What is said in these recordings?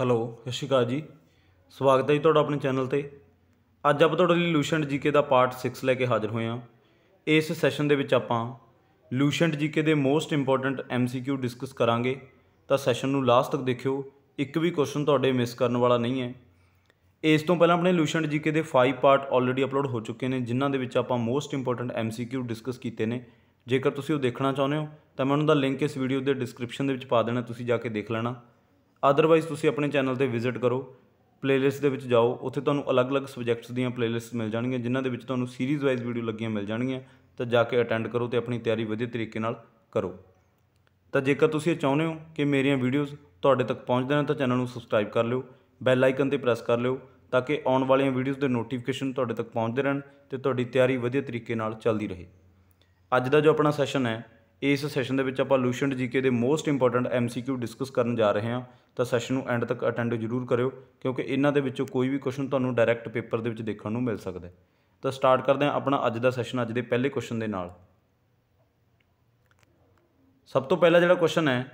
hello ਸਤਿ ਸ਼੍ਰੀ ਅਕਾਲ ਜੀ ਸਵਾਗਤ ਹੈ ਜੀ ਤੁਹਾਡਾ ਆਪਣੇ ਚੈਨਲ ਤੇ ਅੱਜ ਆਪਾਂ ਤੁਹਾਡੇ ਲਈ ਲੂਸ਼ੈਂਟ ਜੀਕੇ ਦਾ ਪਾਰਟ 6 ਲੈ ਕੇ ਹਾਜ਼ਰ ਹੋਏ ਹਾਂ ਇਸ ਸੈਸ਼ਨ ਦੇ ਵਿੱਚ ਆਪਾਂ ਲੂਸ਼ੈਂਟ ਜੀਕੇ ਦੇ ਮੋਸਟ ਇੰਪੋਰਟੈਂਟ ਐਮਸੀਕਿਊ ਡਿਸਕਸ ਕਰਾਂਗੇ ਤਾਂ ਸੈਸ਼ਨ ਨੂੰ ਲਾਸਟ ਤੱਕ ਦੇਖਿਓ ਇੱਕ ਵੀ ਕੁਐਸਚਨ ਤੁਹਾਡੇ ਮਿਸ ਕਰਨ ਵਾਲਾ ਨਹੀਂ ਹੈ ਇਸ ਤੋਂ ਪਹਿਲਾਂ ਆਪਣੇ ਲੂਸ਼ੈਂਟ ਜੀਕੇ ਦੇ 5 ਪਾਰਟ ਆਲਰੇਡੀ ਅਪਲੋਡ ਹੋ ਚੁੱਕੇ ਨੇ ਜਿਨ੍ਹਾਂ ਦੇ ਵਿੱਚ ਆਪਾਂ ਮੋਸਟ ਇੰਪੋਰਟੈਂਟ ਐਮਸੀਕਿਊ ਡਿਸਕਸ ਕੀਤੇ ਨੇ ਜੇਕਰ ਤੁਸੀਂ ਉਹ ਦੇਖਣਾ ਚਾਹੁੰਦੇ ਹੋ ਤਾਂ ਮੈਂ ਉਹਨਾਂ ਦਾ ਲਿੰਕ ਇਸ ਵੀਡੀਓ ਦੇ ਡਿਸਕ੍ਰਿਪਸ਼ਨ ਦੇ ਵਿੱਚ ਪਾ ਦੇਣਾ ਤੁਸੀਂ ਜਾ ਕੇ ਦੇਖ ਲੈਣਾ ਅਦਰਵਾਈਜ਼ ਤੁਸੀਂ ਆਪਣੇ ਚੈਨਲ ਤੇ ਵਿਜ਼ਿਟ ਕਰੋ ਪਲੇਲਿਸਟ ਦੇ ਵਿੱਚ ਜਾਓ ਉੱਥੇ ਤੁਹਾਨੂੰ ਅਲੱਗ-ਅਲੱਗ ਸਬਜੈਕਟਸ ਦੀਆਂ ਪਲੇਲਿਸਟ ਮਿਲ ਜਾਣਗੀਆਂ ਜਿਨ੍ਹਾਂ ਦੇ ਵਿੱਚ ਤੁਹਾਨੂੰ ਸੀਰੀਜ਼ ਵਾਈਜ਼ ਵੀਡੀਓ ਲੱਗੀਆਂ ਮਿਲ ਜਾਣਗੀਆਂ ਤਾਂ ਜਾ ਕੇ ਅਟੈਂਡ ਕਰੋ ਤੇ ਆਪਣੀ ਤਿਆਰੀ ਵਧੀਆ ਤਰੀਕੇ ਨਾਲ ਕਰੋ ਤਾਂ ਜੇਕਰ ਤੁਸੀਂ ਇਹ ਚਾਹੁੰਦੇ ਹੋ ਕਿ ਮੇਰੀਆਂ ਵੀਡੀਓਜ਼ ਤੁਹਾਡੇ ਤੱਕ ਪਹੁੰਚਦੇ ਰਹਿਣ ਤਾਂ ਚੈਨਲ ਨੂੰ ਸਬਸਕ੍ਰਾਈਬ ਕਰ ਲਿਓ ਬੈਲ ਆਈਕਨ ਤੇ ਪ੍ਰੈਸ ਕਰ ਲਿਓ ਤਾਂ ਕਿ ਆਉਣ ਵਾਲੀਆਂ ਵੀਡੀਓਜ਼ ਦੇ ਨੋਟੀਫਿਕੇਸ਼ਨ ਤੁਹਾਡੇ ਤੱਕ ਪਹੁੰਚਦੇ ਰਹਿਣ ਤੇ ਤੁਹਾਡੀ ਤਿਆਰੀ ਵਧੀਆ ਤਰੀਕੇ ਨਾਲ ਚੱਲਦੀ ਰਹੇ ਅੱਜ ਦਾ ਜੋ ਆਪਣਾ ਸੈਸ਼ਨ ਹੈ ਇਸ ਸੈਸ਼ਨ ਦੇ ਵਿੱਚ ਆਪਾਂ ਲੂਸ਼ੈਂਟ ਜੀਕੇ ਦੇ ਮੋਸਟ ਇੰਪੋਰਟੈਂਟ ਐਮਸੀਕਿਊ ਡਿਸਕਸ ਕਰਨ ਜਾ ਰਹੇ ਹਾਂ ਤਾਂ ਸੈਸ਼ਨ ਨੂੰ ਐਂਡ ਤੱਕ ਅਟੈਂਡ ਜ਼ਰੂਰ ਕਰਿਓ ਕਿਉਂਕਿ ਇਹਨਾਂ ਦੇ ਵਿੱਚੋਂ ਕੋਈ ਵੀ ਕੁਐਸਚਨ ਤੁਹਾਨੂੰ ਡਾਇਰੈਕਟ ਪੇਪਰ ਦੇ ਵਿੱਚ ਦੇਖਣ ਨੂੰ ਮਿਲ ਸਕਦਾ ਹੈ ਤਾਂ ਸਟਾਰਟ ਕਰਦੇ ਹਾਂ ਆਪਣਾ ਅੱਜ ਦਾ ਸੈਸ਼ਨ ਅੱਜ ਦੇ ਪਹਿਲੇ ਕੁਐਸਚਨ ਦੇ ਨਾਲ ਸਭ ਤੋਂ ਪਹਿਲਾ ਜਿਹੜਾ ਕੁਐਸਚਨ ਹੈ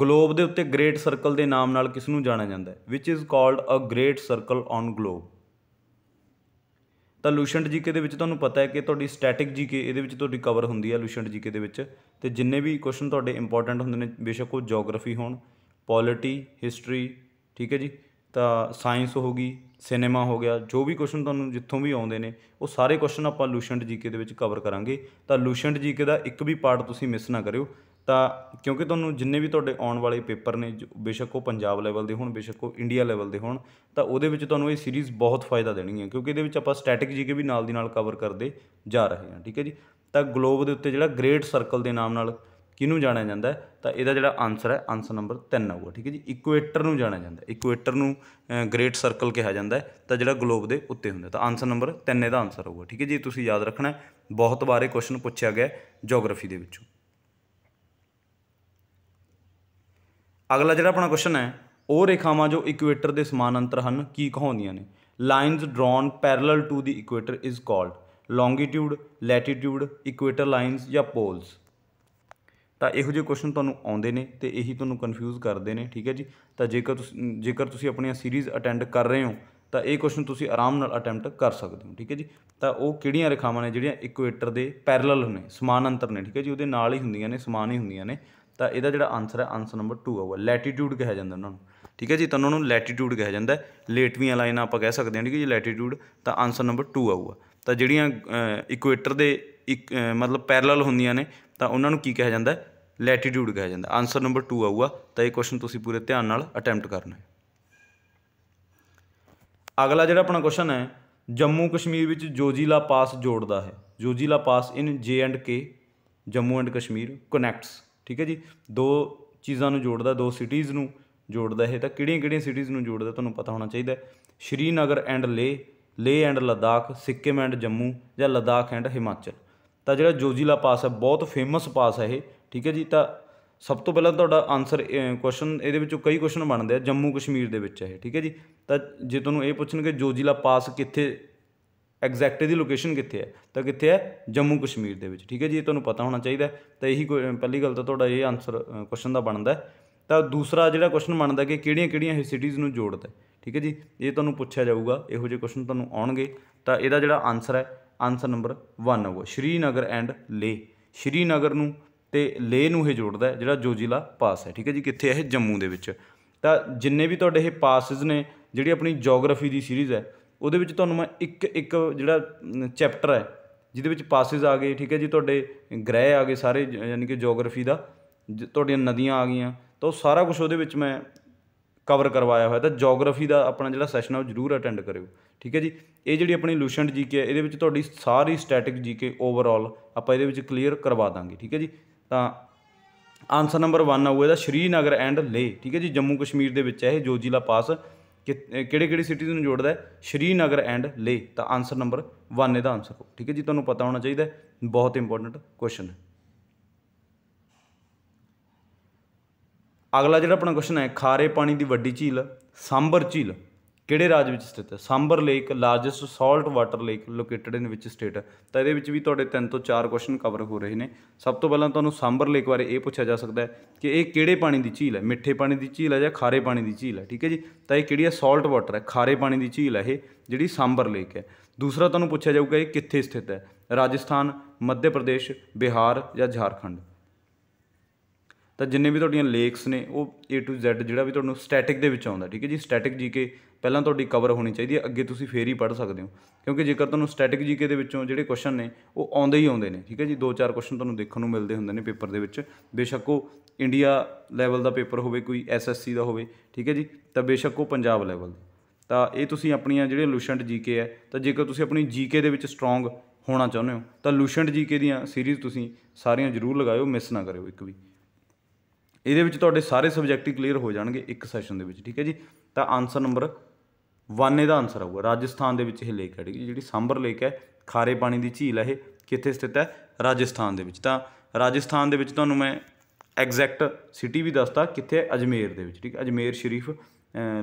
ਗਲੋਬ ਦੇ ਉੱਤੇ ਗ੍ਰੇਟ ਸਰਕਲ ਦੇ ਨਾਮ ਨਾਲ ਕਿਸ ਨੂੰ ਜਾਣਿਆ ਜਾਂਦਾ ਹੈ which is called a great circle on globe ਤਾਂ ਲੂਸ਼ੈਂਟ ਜੀਕੇ ਦੇ ਵਿੱਚ ਤੁਹਾਨੂੰ ਪਤਾ ਹੈ ਕਿ ਤੁਹਾਡੀ ਸਟੈਟਿਕ ਜੀਕੇ ਇਹਦੇ ਵਿੱਚ ਤੁਹਾਡੀ ਕਵਰ ਹੁੰਦੀ ਹੈ ਲੂਸ਼ੈਂਟ ਜੀਕੇ ਦੇ ਵਿੱਚ ਤੇ ਜਿੰਨੇ ਵੀ ਕੁਐਸਚਨ ਤੁਹਾਡੇ ਇੰਪੋਰਟੈਂਟ ਹੁੰਦੇ ਨੇ ਬੇਸ਼ੱਕ ਉਹ ਜੀਓਗ੍ਰਾਫੀ ਹੋਣ ਪੋਲਿਟੀ ਹਿਸਟਰੀ ਠੀਕ ਹੈ ਜੀ ਤਾਂ ਸਾਇੰਸ ਹੋ ਗਈ ਸਿਨੇਮਾ ਹੋ ਗਿਆ ਜੋ ਵੀ ਕੁਐਸਚਨ ਤੁਹਾਨੂੰ ਜਿੱਥੋਂ ਵੀ ਆਉਂਦੇ ਨੇ ਉਹ ਸਾਰੇ ਕੁਐਸਚਨ ਆਪਾਂ ਲੂਸ਼ੈਂਟ ਜੀਕੇ ਦੇ ਵਿੱਚ ਕਵਰ ਕਰਾਂਗੇ ਤਾਂ ਲੂਸ਼ੈਂਟ ਜੀਕੇ ਦਾ ਇੱਕ ਵੀ ਪਾਰਟ ਤੁਸੀਂ ਮਿਸ ਨਾ ਕਰਿਓ ਤਾਂ ਕਿਉਂਕਿ ਤੁਹਾਨੂੰ ਜਿੰਨੇ ਵੀ ਤੁਹਾਡੇ ਆਉਣ ਵਾਲੇ ਪੇਪਰ ਨੇ ਬੇਸ਼ੱਕ ਉਹ ਪੰਜਾਬ ਲੈਵਲ ਦੇ ਹੋਣ ਬੇਸ਼ੱਕ ਉਹ ਇੰਡੀਆ ਲੈਵਲ ਦੇ ਹੋਣ ਤਾਂ ਉਹਦੇ ਵਿੱਚ ਤੁਹਾਨੂੰ ਇਹ ਸੀਰੀਜ਼ ਬਹੁਤ ਫਾਇਦਾ ਦੇਣੀ ਹੈ ਕਿਉਂਕਿ ਇਹਦੇ ਵਿੱਚ ਆਪਾਂ ਸਟੈਟਿਕ ਜੀਕੇ ਵੀ ਨਾਲ ਦੀ ਨਾਲ ਕਵਰ ਕਰਦੇ ਜਾ ਰਹੇ ਹਾਂ ਠੀਕ ਹੈ ਜੀ ਤਾਂ ਗਲੋਬ ਦੇ ਉੱਤੇ ਜਿਹੜਾ ਗ੍ਰੇਟ ਸਰਕਲ ਦੇ ਨਾਮ ਨਾਲ ਕਿਹਨੂੰ ਜਾਣਿਆ ਜਾਂਦਾ ਤਾਂ ਇਹਦਾ ਜਿਹੜਾ ਆਨਸਰ ਹੈ ਆਨਸਰ ਨੰਬਰ 3 ਆਊਗਾ ਠੀਕ ਹੈ ਜੀ ਇਕੁਏਟਰ ਨੂੰ ਜਾਣਿਆ ਜਾਂਦਾ ਇਕੁਏਟਰ ਨੂੰ ਗ੍ਰੇਟ ਸਰਕਲ ਕਿਹਾ ਜਾਂਦਾ ਤਾਂ ਜਿਹੜਾ ਗਲੋਬ ਦੇ ਉੱਤੇ ਹੁੰਦਾ ਤਾਂ ਆਨਸਰ ਨੰਬਰ 3 ਇਹਦਾ ਆਨਸਰ ਹੋਊਗਾ ਠੀਕ ਹੈ ਜੀ ਤੁਸੀਂ ਯਾਦ ਰੱਖਣਾ ਬਹੁਤ ਵਾਰੇ ਕੁਐਸਚਨ ਪੁੱਛਿਆ ਗਿਆ ਜੀਓਗ੍ਰਾਫੀ ਦੇ ਵਿੱਚੋਂ ਅਗਲਾ ਜਿਹੜਾ ਆਪਣਾ ਕੁਐਸਚਨ ਹੈ ਉਹ ਰੇਖਾਵਾਂ ਜੋ ਇਕੁਏਟਰ ਦੇ ਸਮਾਨਾਂਤਰ ਹਨ ਕੀ ਕਹਾਉਂਦੀਆਂ ਨੇ lines drawn parallel to the equator is called longitude latitude equator lines ਜਾਂ ਪੋਲਸ ਤਾਂ ਇਹੋ ਜਿਹੇ ਕੁਐਸਚਨ ਤੁਹਾਨੂੰ ਆਉਂਦੇ ਨੇ ਤੇ ਇਹੀ ਤੁਹਾਨੂੰ ਕਨਫਿਊਜ਼ ਕਰਦੇ ਨੇ ਠੀਕ ਹੈ ਜੀ ਤਾਂ ਜੇਕਰ ਤੁਸੀਂ ਜੇਕਰ ਤੁਸੀਂ ਆਪਣੀਆਂ ਸੀਰੀਜ਼ ਅਟੈਂਡ ਕਰ ਰਹੇ ਹੋ ਤਾਂ ਇਹ ਕੁਐਸਚਨ ਤੁਸੀਂ ਆਰਾਮ ਨਾਲ ਅਟੈਂਪਟ ਕਰ ਸਕਦੇ ਹੋ ਠੀਕ ਹੈ ਜੀ ਤਾਂ ਉਹ ਕਿਹੜੀਆਂ ਰੇਖਾਵਾਂ ਨੇ ਜਿਹੜੀਆਂ ਇਕੁਏਟਰ ਦੇ ਪੈਰਲਲ ਨੇ ਸਮਾਨਾਂਤਰ ਨੇ ਠੀਕ ਹੈ ਜੀ ਉਹਦੇ ਨਾਲ ਹੀ ਹੁੰਦੀਆਂ ਨੇ ਸਮਾਨ ਹੀ ਹੁੰਦੀਆਂ ਨੇ ਤਾਂ ਇਹਦਾ ਜਿਹੜਾ ਆਨਸਰ ਹੈ ਆਨਸਰ ਨੰਬਰ 2 ਆਊਗਾ ਲੈਟੀਟਿਊਡ ਕਿਹਾ ਜਾਂਦਾ ਉਹਨਾਂ ਨੂੰ ਠੀਕ ਹੈ ਜੀ ਤਾਂ ਉਹਨਾਂ ਨੂੰ ਲੈਟੀਟਿਊਡ ਕਿਹਾ ਜਾਂਦਾ ਲੇਟਵੀਆਂ ਲਾਈਨ ਆਪਾਂ ਕਹਿ ਸਕਦੇ ਹਾਂ ਠੀਕ ਹੈ ਜੀ ਲੈਟੀਟਿਊਡ ਤਾਂ ਆਨਸਰ ਨੰਬਰ 2 ਆਊਗਾ ਤਾਂ ਜਿਹੜੀਆਂ ਇਕੁਏਟਰ ਦੇ ਇੱਕ ਮਤਲਬ ਪੈਰਲਲ ਹੁੰਦੀਆਂ ਨੇ ਤਾਂ ਉਹਨਾਂ ਨੂੰ ਕੀ ਕਿਹਾ ਜਾਂਦਾ ਲੈਟੀਟਿਊਡ ਕਿਹਾ ਜਾਂਦਾ ਆਨਸਰ ਨੰਬਰ 2 ਆਊਗਾ ਤਾਂ ਇਹ ਕੁਐਸਚਨ ਤੁਸੀਂ ਪੂਰੇ ਧਿਆਨ ਨਾਲ ਅਟੈਂਪਟ ਕਰਨਾ ਹੈ ਅਗਲਾ ਜਿਹੜਾ ਆਪਣਾ ਕੁਐਸਚਨ ਹੈ ਜੰਮੂ ਕਸ਼ਮੀਰ ਵਿੱਚ ਜੋਜੀਲਾ ਪਾਸ ਜੋੜਦਾ ਹੈ ਜੋਜੀਲਾ pass in J and K Jammu and Kashmir connects ਠੀਕ ਹੈ ਜੀ ਦੋ ਚੀਜ਼ਾਂ ਨੂੰ ਜੋੜਦਾ ਦੋ ਸਿਟੀਜ਼ ਨੂੰ ਜੋੜਦਾ ਇਹ ਤਾਂ ਕਿਹੜੀਆਂ-ਕਿਹੜੀਆਂ ਸਿਟੀਜ਼ ਨੂੰ ਜੋੜਦਾ ਤੁਹਾਨੂੰ ਪਤਾ ਹੋਣਾ ਚਾਹੀਦਾ Srinagar and Leh Leh and Ladakh Sikkim and Jammu ਜਾਂ ਲਦਾਖ ਐਂਡ ਹਿਮਾਚਲ ਤਾਂ ਜਿਹੜਾ ਜੋਜੀਲਾ ਪਾਸ ਹੈ ਬਹੁਤ ਫੇਮਸ ਪਾਸ ਹੈ ਇਹ ਠੀਕ ਹੈ ਜੀ ਤਾਂ ਸਭ ਤੋਂ ਪਹਿਲਾਂ ਤੁਹਾਡਾ ਆਨਸਰ ਕੁਐਸਚਨ ਇਹਦੇ ਵਿੱਚੋਂ ਕਈ ਕੁਐਸਚਨ ਬਣਦੇ ਆ ਜੰਮੂ ਕਸ਼ਮੀਰ ਦੇ ਵਿੱਚ ਹੈ ਠੀਕ ਹੈ ਜੀ ਤਾਂ ਜੇ ਤੁਹਾਨੂੰ ਇਹ ਪੁੱਛਣਗੇ ਜੋਜੀਲਾ ਪਾਸ ਕਿੱਥੇ ਐਗਜ਼ੈਕਟ ਇਹਦੀ ਲੋਕੇਸ਼ਨ ਕਿੱਥੇ ਹੈ ਤਾਂ ਕਿੱਥੇ ਹੈ ਜੰਮੂ ਕਸ਼ਮੀਰ ਦੇ ਵਿੱਚ ਠੀਕ ਹੈ ਜੀ ਇਹ ਤੁਹਾਨੂੰ ਪਤਾ ਹੋਣਾ ਚਾਹੀਦਾ ਤਾਂ ਇਹੀ ਪਹਿਲੀ ਗੱਲ ਤਾਂ ਤੁਹਾਡਾ ਇਹ ਆਨਸਰ ਕੁਐਸਚਨ ਦਾ ਬਣਦਾ ਤਾਂ ਦੂਸਰਾ ਜਿਹੜਾ ਕੁਐਸਚਨ ਬਣਦਾ ਕਿ ਕਿਹੜੀਆਂ-ਕਿਹੜੀਆਂ ਇਹ ਸਿਟੀਜ਼ ਨੂੰ ਜੋੜਦਾ ਠੀਕ ਹੈ ਜੀ ਇਹ ਤੁਹਾਨੂੰ ਪੁੱਛਿਆ ਜਾਊਗਾ ਇਹੋ ਜਿਹੇ ਕੁਐਸਚਨ ਤੁਹਾਨੂੰ ਆਉਣਗੇ ਤਾਂ ਇਹਦਾ ਜਿਹੜਾ ਆਨਸਰ ਹੈ ਆਨਸਰ ਨੰਬਰ 1 ਹੋਊਗਾ ਸ਼੍ਰੀਨਗਰ ਐਂਡ ਲੇ ਸ਼੍ਰੀਨਗਰ ਨੂੰ ਤੇ ਲੇ ਨੂੰ ਇਹ ਜੋੜਦਾ ਹੈ ਜਿਹੜਾ ਜੋਜੀਲਾ ਪਾਸ ਹੈ ਠੀਕ ਹੈ ਜੀ ਕਿੱਥੇ ਹੈ ਇਹ ਜੰਮੂ ਦੇ ਵਿੱਚ ਤਾਂ ਜਿੰਨੇ ਵੀ ਤੁਹਾਡੇ ਇਹ ਪਾਸਿਸ ਨੇ ਜਿਹੜੀ ਆਪਣੀ ਜੀਓਗ੍ਰਾਫੀ ਦੀ ਸੀਰੀਜ਼ ਹੈ ਉਹਦੇ ਵਿੱਚ ਤੁਹਾਨੂੰ ਮੈਂ ਇੱਕ ਇੱਕ ਜਿਹੜਾ ਚੈਪਟਰ ਹੈ ਜਿਹਦੇ ਵਿੱਚ ਪਾਸਿਸ ਆ ਗਏ ਠੀਕ ਹੈ ਜੀ ਤੁਹਾਡੇ ਗ੍ਰਹਿ ਆ ਗਏ ਸਾਰੇ ਯਾਨੀ ਕਿ ਜੀਓਗ੍ਰਾਫੀ ਦਾ ਤੁਹਾਡੀਆਂ ਨਦੀਆਂ ਆ ਗਈਆਂ ਤਾਂ ਉਹ ਸਾਰਾ ਕੁਝ ਉਹਦੇ ਵਿੱਚ ਮੈਂ ਕਵਰ ਕਰਵਾਇਆ ਹੋਇਆ ਤਾਂ ਜੀਓਗ੍ਰਾਫੀ ਦਾ ਆਪਣਾ ਜਿਹੜਾ ਸੈਸ਼ਨ ਆ ਉਹ ਜ਼ਰੂਰ ਅਟੈਂਡ ਕਰਿਓ ਠੀਕ ਹੈ ਜੀ ਇਹ ਜਿਹੜੀ ਆਪਣੀ ਲੂਸ਼ੈਂਟ ਜੀਕੇ ਹੈ ਇਹਦੇ ਵਿੱਚ ਤੁਹਾਡੀ ਸਾਰੀ ਸਟੈਟਿਕ ਜੀਕੇ ਓਵਰਆਲ ਆਪਾਂ ਇਹਦੇ ਵਿੱਚ ਕਲੀਅਰ ਕਰਵਾ ਦਾਂਗੇ ਠੀਕ ਹੈ ਜੀ ਤਾਂ ਆਨਸਰ ਨੰਬਰ 1 ਆਊਗਾ ਇਹਦਾ ਸ਼੍ਰੀਨਗਰ ਐਂਡ ਲੇ ਠੀਕ ਹੈ ਜੀ ਜੰਮੂ ਕਸ਼ਮੀਰ ਦੇ ਵਿੱਚ ਹੈ ਇਹ ਜੋਜੀਲਾ ਪਾਸ ਕਿਹੜੇ ਕਿਹੜੇ ਸਿਟੀਜ਼ ਨੂੰ ਜੋੜਦਾ ਹੈ ਸ਼੍ਰੀਨਗਰ ਐਂਡ ਲੇ ਤਾਂ ਆਨਸਰ ਨੰਬਰ 1 ਇਹਦਾ ਆਨਸਰ ਹੋ ਠੀਕ ਹੈ ਜੀ ਤੁਹਾਨੂੰ ਪਤਾ ਹੋਣਾ ਚਾਹੀਦਾ ਬਹੁਤ ਇੰਪੋਰਟੈਂਟ ਕੁਐਸਚਨ ਹੈ ਅਗਲਾ ਜਿਹੜਾ ਆਪਣਾ ਕੁਐਸਚਨ ਹੈ ਖਾਰੇ ਪਾਣੀ ਦੀ ਵੱਡੀ ਝੀਲ ਸਾਂਬਰ ਝੀਲ ਕਿਹੜੇ ਰਾਜ ਵਿੱਚ ਸਥਿਤ ਹੈ Sambhar lake largest salt water lake located in which state ਤਾਂ ਇਹਦੇ ਵਿੱਚ ਵੀ ਤੁਹਾਡੇ ਤਿੰਨ ਤੋਂ ਚਾਰ ਕੁਐਸਚਨ ਕਵਰ ਹੋ ਰਹੇ ਨੇ ਸਭ ਤੋਂ ਪਹਿਲਾਂ ਤੁਹਾਨੂੰ ਸਾਂਬਰ ਲੇਕ ਬਾਰੇ ਇਹ ਪੁੱਛਿਆ ਜਾ ਸਕਦਾ ਹੈ ਕਿ ਇਹ ਕਿਹੜੇ ਪਾਣੀ ਦੀ ਝੀਲ ਹੈ ਮਿੱਠੇ ਪਾਣੀ ਦੀ ਝੀਲ ਹੈ ਜਾਂ ਖਾਰੇ ਪਾਣੀ ਦੀ ਝੀਲ ਹੈ ਠੀਕ ਹੈ ਜੀ ਤਾਂ ਇਹ ਕਿਹੜੀ ਹੈ ਸਾਲਟ ਵਾਟਰ ਹੈ ਖਾਰੇ ਪਾਣੀ ਦੀ ਝੀਲ ਹੈ ਇਹ ਜਿਹੜੀ ਸਾਂਬਰ ਲੇਕ ਹੈ ਦੂਸਰਾ ਤੁਹਾਨੂੰ ਪੁੱਛਿਆ ਜਾਊਗਾ ਇਹ ਕਿੱਥੇ ਸਥਿਤ ਹੈ ਰਾਜਸਥਾਨ ਮੱਧ ਪ੍ਰਦੇਸ਼ ਬਿਹਾਰ ਜਾਂ ਝਾਰਖੰਡ ਤਾਂ ਜਿੰਨੇ ਵੀ ਤੁਹਾਡੀਆਂ ਲੇਕਸ ਨੇ ਉਹ A to Z ਜਿਹੜਾ ਵੀ ਤੁਹਾਨੂੰ ਸਟੈਟਿਕ ਦੇ ਵਿੱਚ ਆਉਂਦਾ ਠੀਕ ਹੈ ਜੀ ਸਟੈਟਿਕ ਜੀਕੇ ਪਹਿਲਾਂ ਤੁਹਾਡੀ ਕਵਰ ਹੋਣੀ ਚਾਹੀਦੀ ਹੈ ਅੱਗੇ ਤੁਸੀਂ ਫੇਰ ਹੀ ਪੜ੍ਹ ਸਕਦੇ ਹੋ ਕਿਉਂਕਿ ਜੇਕਰ ਤੁਹਾਨੂੰ ਸਟੈਟਿਕ ਜੀਕੇ ਦੇ ਵਿੱਚੋਂ ਜਿਹੜੇ ਕੁਐਸਚਨ ਨੇ ਉਹ ਆਉਂਦੇ ਹੀ ਆਉਂਦੇ ਨੇ ਠੀਕ ਹੈ ਜੀ ਦੋ ਚਾਰ ਕੁਐਸਚਨ ਤੁਹਾਨੂੰ ਦੇਖਣ ਨੂੰ ਮਿਲਦੇ ਹੁੰਦੇ ਨੇ ਪੇਪਰ ਦੇ ਵਿੱਚ ਬੇਸ਼ੱਕ ਉਹ ਇੰਡੀਆ ਲੈਵਲ ਦਾ ਪੇਪਰ ਹੋਵੇ ਕੋਈ SSC ਦਾ ਹੋਵੇ ਠੀਕ ਹੈ ਜੀ ਤਾਂ ਬੇਸ਼ੱਕ ਉਹ ਪੰਜਾਬ ਲੈਵਲ ਦਾ ਤਾਂ ਇਹ ਤੁਸੀਂ ਆਪਣੀਆਂ ਜਿਹੜੀਆਂ ਲੂਸ਼ੈਂਟ ਜੀਕੇ ਹੈ ਤਾਂ ਜੇਕਰ ਤੁਸੀਂ ਆਪਣੀ ਜੀਕੇ ਦੇ ਵਿੱਚ ਸਟਰੋਂਗ ਹੋਣਾ ਚਾਹੁੰਦੇ ਹੋ ਤਾਂ ਲੂਸ਼ੈਂਟ ਜੀਕੇ ਦੀਆਂ ਸੀਰੀਜ਼ ਤੁਸੀਂ ਸਾਰੀਆਂ ਜ਼ਰੂਰ ਲਗਾਇਓ ਮਿਸ ਨਾ ਕਰਿਓ ਇੱਕ ਵੀ ਇਹਦੇ ਵਿੱਚ ਤੁਹਾਡੇ ਸਾਰੇ ਸਬਜੈਕਟ ਕਲੀਅਰ ਹੋ ਜਾਣਗੇ ਇੱਕ ਸੈਸ਼ਨ ਦੇ ਵਿੱਚ ਠੀਕ ਹੈ ਜੀ ਤਾਂ ਆਨਸਰ ਨੰਬਰ 1 ਇਹਦਾ ਆਨਸਰ ਆਊਗਾ ਰਾਜਸਥਾਨ ਦੇ ਵਿੱਚ ਇਹ ਲੇਕ ਹੈ ਜਿਹੜੀ ਸਾਂਭਰ ਲੇਕ ਹੈ ਖਾਰੇ ਪਾਣੀ ਦੀ ਝੀਲ ਹੈ ਇਹ ਕਿੱਥੇ ਸਥਿਤ ਹੈ ਰਾਜਸਥਾਨ ਦੇ ਵਿੱਚ ਤਾਂ ਰਾਜਸਥਾਨ ਦੇ ਵਿੱਚ ਤੁਹਾਨੂੰ ਮੈਂ ਐਗਜ਼ੈਕਟ ਸਿਟੀ ਵੀ ਦੱਸਦਾ ਕਿੱਥੇ ਹੈ ਅਜਮੇਰ ਦੇ ਵਿੱਚ ਠੀਕ ਹੈ ਅਜਮੇਰ ਸ਼ਰੀਫ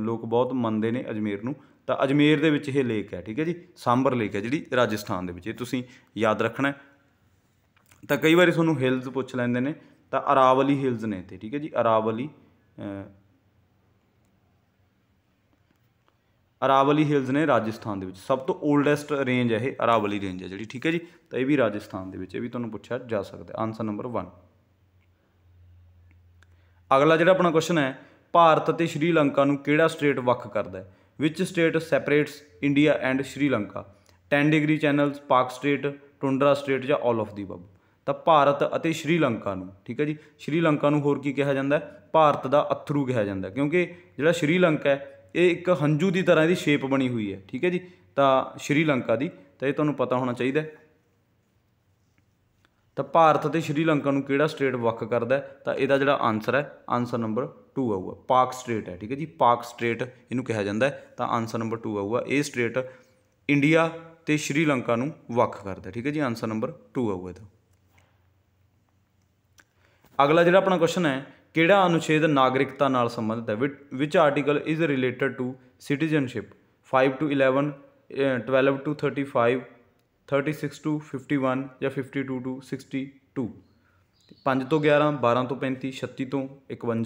ਲੋਕ ਬਹੁਤ ਮੰਨਦੇ ਨੇ ਅਜਮੇਰ ਨੂੰ ਤਾਂ ਅਜਮੇਰ ਦੇ ਵਿੱਚ ਇਹ ਲੇਕ ਹੈ ਠੀਕ ਹੈ ਜੀ ਸਾਂਭਰ ਲੇਕ ਹੈ ਜਿਹੜੀ ਰਾਜਸਥਾਨ ਦੇ ਵਿੱਚ ਇਹ ਤੁਸੀਂ ਯਾਦ ਰੱਖਣਾ ਤਾਂ ਕਈ ਵਾਰੀ ਤੁਹਾਨੂੰ ਹਿਲਸ ਪੁੱਛ ਲੈਂਦੇ ਨੇ ਤਾਂ ਅਰਾਵਲੀ ਹਿਲਸ ਨੇ ਇੱਥੇ ਠੀਕ ਹੈ ਜੀ ਅਰਾਵਲੀ ਅਰਾਵਲੀ ਹਿਲਸ ਨੇ ਰਾਜਸਥਾਨ ਦੇ ਵਿੱਚ ਸਭ ਤੋਂ 올ਡੈਸਟ ਰੇਂਜ ਹੈ ਇਹ ਅਰਾਵਲੀ ਰੇਂਜ ਹੈ ਜਿਹੜੀ ਠੀਕ ਹੈ ਜੀ ਤਾਂ ਇਹ ਵੀ ਰਾਜਸਥਾਨ ਦੇ ਵਿੱਚ ਇਹ ਵੀ ਤੁਹਾਨੂੰ ਪੁੱਛਿਆ ਜਾ ਸਕਦਾ ਆਨਸਰ ਨੰਬਰ 1 ਅਗਲਾ ਜਿਹੜਾ ਆਪਣਾ ਕੁਐਸਚਨ ਹੈ ਭਾਰਤ ਅਤੇ ਸ਼੍ਰੀਲੰਕਾ ਨੂੰ ਕਿਹੜਾ ਸਟੇਟ ਵੱਖ ਕਰਦਾ ਹੈ which strait separates India and Sri Lanka 10 degree channels Palk strait tundra strait ਜਾਂ ਆਲ ਆਫ ਦੀ ਬਬ ਤਾਂ ਭਾਰਤ ਅਤੇ ਸ਼੍ਰੀਲੰਕਾ ਨੂੰ ਠੀਕ ਹੈ ਜੀ ਸ਼੍ਰੀਲੰਕਾ ਨੂੰ ਹੋਰ ਕੀ ਕਿਹਾ ਜਾਂਦਾ ਹੈ ਭਾਰਤ ਦਾ ਅਥਰੂ ਕਿਹਾ ਜਾਂਦਾ ਕਿਉਂਕਿ ਜਿਹੜਾ ਸ਼੍ਰੀਲੰਕਾ ਹੈ ਇਹ ਇੱਕ ਹੰਝੂ ਦੀ ਤਰ੍ਹਾਂ ਦੀ ਸ਼ੇਪ ਬਣੀ ਹੋਈ ਹੈ ਠੀਕ ਹੈ ਜੀ ਤਾਂ ਸ਼੍ਰੀਲੰਕਾ ਦੀ ਤਾਂ ਇਹ ਤੁਹਾਨੂੰ ਪਤਾ ਹੋਣਾ ਚਾਹੀਦਾ ਤਾਂ ਭਾਰਤ ਤੇ ਸ਼੍ਰੀਲੰਕਾ ਨੂੰ ਕਿਹੜਾ ਸਟੇਟ ਵੱਖ ਕਰਦਾ ਹੈ ਤਾਂ ਇਹਦਾ ਜਿਹੜਾ ਆਨਸਰ ਹੈ ਆਨਸਰ ਨੰਬਰ 2 ਆਊਗਾ ਪਾਕ ਸਟੇਟ ਹੈ ਠੀਕ ਹੈ ਜੀ ਪਾਕ ਸਟੇਟ ਇਹਨੂੰ ਕਿਹਾ ਜਾਂਦਾ ਹੈ ਤਾਂ ਆਨਸਰ ਨੰਬਰ 2 ਆਊਗਾ ਇਹ ਸਟੇਟ ਇੰਡੀਆ ਤੇ ਸ਼੍ਰੀਲੰਕਾ ਨੂੰ ਵੱਖ ਕਰਦਾ ਠੀਕ ਹੈ ਜੀ ਆਨਸਰ ਨੰਬਰ 2 ਆਊਗਾ ਇਹਦਾ ਅਗਲਾ ਜਿਹੜਾ ਆਪਣਾ ਕੁਐਸਚਨ ਹੈ ਕਿਹੜਾ ਅਨੁਛੇਦ ਨਾਗਰਿਕਤਾ ਨਾਲ ਸੰਬੰਧਿਤ ਹੈ which article is related to citizenship 5 to 11 12 to 35 36 to 51 ਜਾਂ 52 ਟੂ 62 5 ਤੋਂ 11 12 ਤੋਂ 35 36 ਤੋਂ 51